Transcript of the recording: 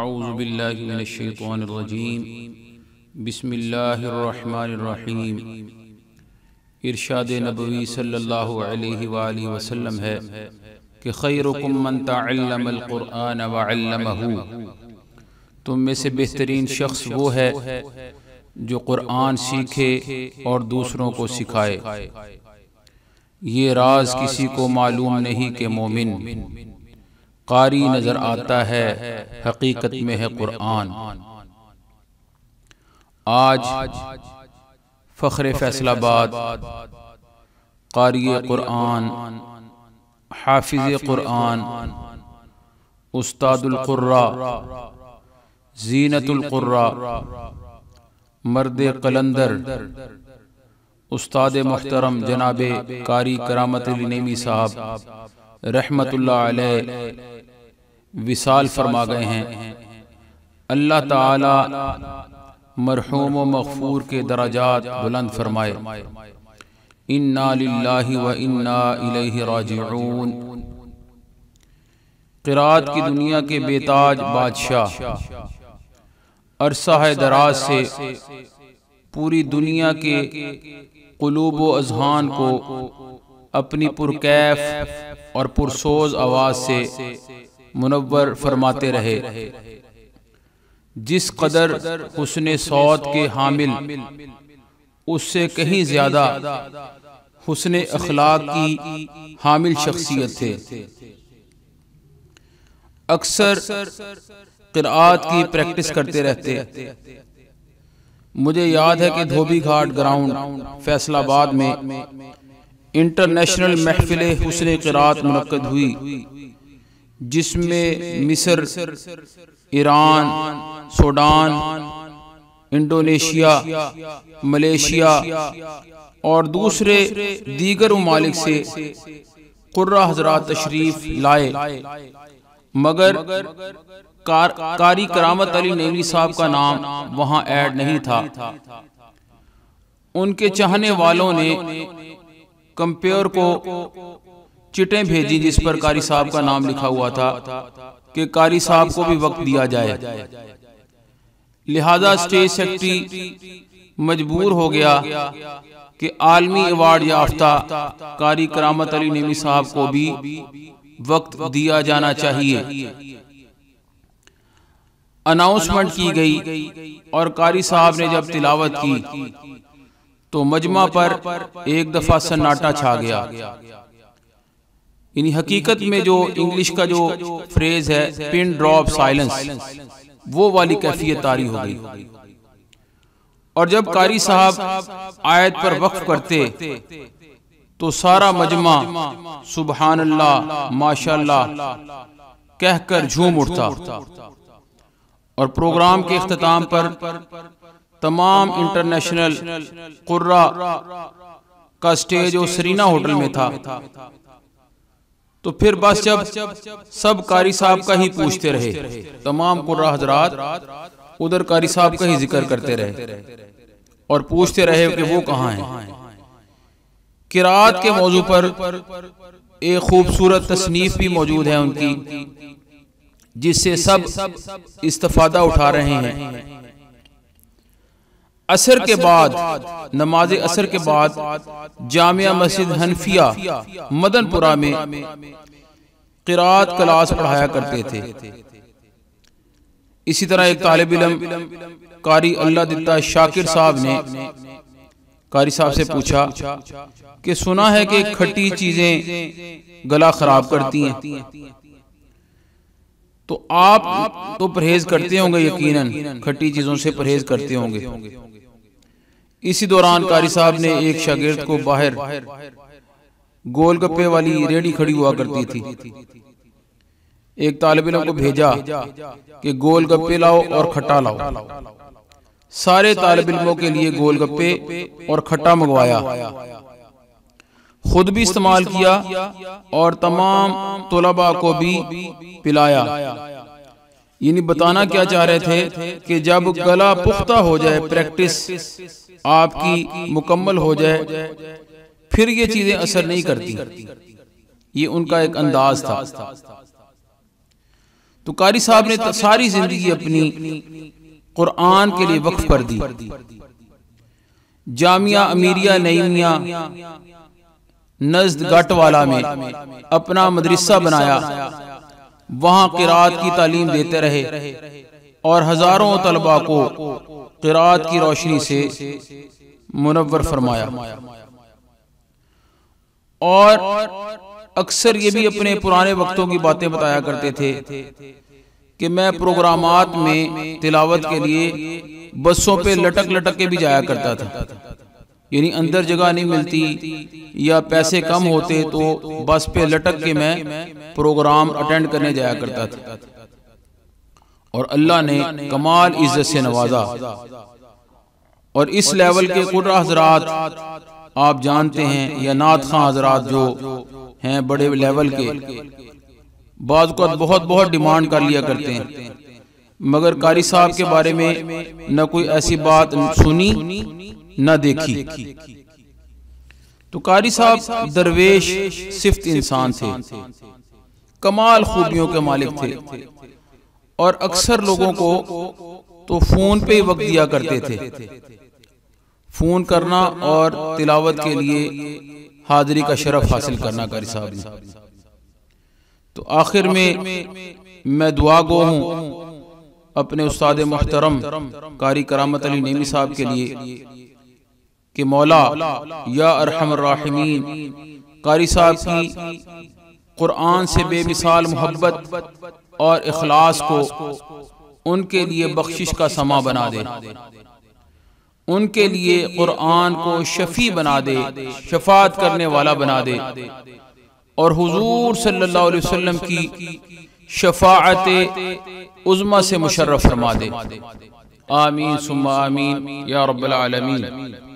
आउज़बिल्लिनशैतरजीम बसमीम इरशाद नबवी सल्लल्लाहु अलैहि वसल्लम है कि खैरकुमन तमक़ुरान वमहू तुम में से बेहतरीन शख्स वो है जो कुरान सीखे और दूसरों को सिखाए ये राज किसी को मालूम नहीं कि मोमिन कारी नज़र आता है हकीकत में है कुरान आज फ़ख्र फैसलाबाद कारी कुरान हाफिज कुरान उस्तादुल्कुर्रा जीनतुल्कुर्रा मर्द कलंदर उस्ताद मोहतरम जनाबे कारी करामत नेमी साहब रहमतुल्लाह अलैह विसाल फरमा गए हैं अल्लाह ताला मरहूम मगफूर के दराजात बुलंद फरमाए इन्ना लिल्लाहि व इन्ना इलैहि राजिऊन किरात की दुनिया के बेताज बादशाह अरसा है दराज से पूरी दुनिया के कलूब अजहान को अपनी पुरकैफ और पुरसोज आवाज से मुनवर फरमाते रहे जिस कदर उसने सौत के हामिल उससे कहीं ज्यादा हुसन अखलाक की हामिल शख्सियत थे अक्सर किरात की प्रैक्टिस करते रहते मुझे याद है कि धोबी घाट ग्राउंड फैसलाबाद में इंटरनेशनल महफिल हुसन करात मनद हुई जिसमें मिस्र ईरान सूडान इंडोनेशिया मलेशिया और दूसरे दीगर ममालिक से कुर्रा हजरात तशरीफ लाए मगर कार, कारी करामत अली नेवी साहब का नाम वहां ऐड नहीं था उनके चाहने वालों ने कंपेयर को चिटें भेजी जिस पर कारी साहब का नाम लिखा हुआ था कि कारी साहब को भी वक्त दिया जाए लिहाजा स्टेट सेक्रेटरी मजबूर हो गया कि आलमी अवार्ड याफ्ता कारी करामत अली नेमी साहब को भी वक्त दिया जाना चाहिए अनाउंसमेंट की गई और कारी साहब ने जब तिलावत की तो, तो मजमा पर एक दफा सन्नाटा छा गया यानी हकीकत में जो इंग्लिश का जो फ्रेज है पिन ड्रॉप साइलेंस वो वाली कैफियत तारी हो गई और जब कारी साहब आयत पर वक्फ करते तो सारा तो मजमा सुबहान अल्लाह माशाल्लाह कहकर झूम उठता और प्रोग्राम के अख्ताम पर तमाम इंटरनेशनल कुर्रा का स्टेज वो सरीना होटल में था तो फिर बस जब सब कारी साहब का ही पूछते रहे तमाम कुर्रा हजरात उधर कारी साहब का ही जिक्र करते रहे और पूछते रहे कि वो कहाँ हैं किरात के मौजू पर एक खूबसूरत तसनीफ भी मौजूद है उनकी जिससे सब इस्तफादा उठा रहे हैं असर के बाद नमाज असर के बाद जामिया मस्जिद हनफिया मदनपुरा में किरात क्लास पढ़ाया करते थे इसी तरह एक तालब इलम कारी अल्लाह दिता शाकिर साहब ने कारी साहब से पूछा कि सुना है कि खट्टी चीजें गला खराब करती हैं तो आप तो परहेज तो करते होंगे यकीनन खट्टी चीजों से परहेज करते होंगे इसी दौरान कारी साहब ने एक शागिर्द को बाहर गोलगप्पे वाली रेडी खड़ी हुआ करती थी एक तालब इलम को भेजा कि गोलगप्पे लाओ और खट्टा लाओ सारे तालब इलमों के लिए गोलगप्पे और खट्टा मंगवाया खुद भी इस्तेमाल किया और तमाम तलबा को भी पिलाया यानी बताना क्या चाह रहे थे कि जब गला पुख्ता हो जाए प्रैक्टिस आपकी मुकम्मल हो जाए फिर ये चीज़ें असर नहीं करती ये उनका एक अंदाज था तो कारी साहब ने तो सारी तो ज़िंदगी अपनी कुरान के लिए वक्फ कर दी जामिया अमीरिया नईमिया नजद गट वाला में अपना मदरसा बनाया वहां किरात की तालीम देते रहे और हजारों तलबा को किरात की रोशनी से मुनवर फरमाया और अक्सर ये भी अपने पुराने वक्तों की बातें बताया करते थे कि मैं प्रोग्राम में तिलावत के लिए बसों पे लटक लटक के भी जाया करता था यानी अंदर जगह नहीं मिलती या पैसे कम होते तो, तो बस पे लटक के मैं प्रोग्राम अटेंड करने जाया करता था और अल्लाह ने कमाल इज्जत से नवाजा और इस लेवल के कुर्रा हजरात आप जानते हैं या नात खां हजरात जो हैं बड़े लेवल के बाद को बहुत बहुत डिमांड कर लिया करते हैं मगर कारी साहब के बारे में न कोई ऐसी बात सुनी न देखी तो कारी तो साहब दरवेश सिफ्त इंसान थे कमाल खूबियों के मालिक थे और अक्सर लोगों को तो फोन पे वक्त दिया करते थे फोन करना और तिलावत के लिए हाजिरी का शरफ हासिल करना कर तो आखिर में मैं दुआ गो हूँ अपने उस्ताद मोहतरम कारी करामत अली नेमी साहब के लिए कि मौला या अरहम राहमीन कारी साहब की कुरान से बेमिसाल मोहब्बत और अखलास को उनके लिए बख्शिश का समा बना दे उनके लिए कुरान को शफी बना दे शफात करने वाला बना दे और हुजूर सल्लल्लाहु अलैहि वसल्लम की शफात उजमा से मुशर्रफ फरमा दे आमीन सुम्मा आमीन या रब्बल आलमीन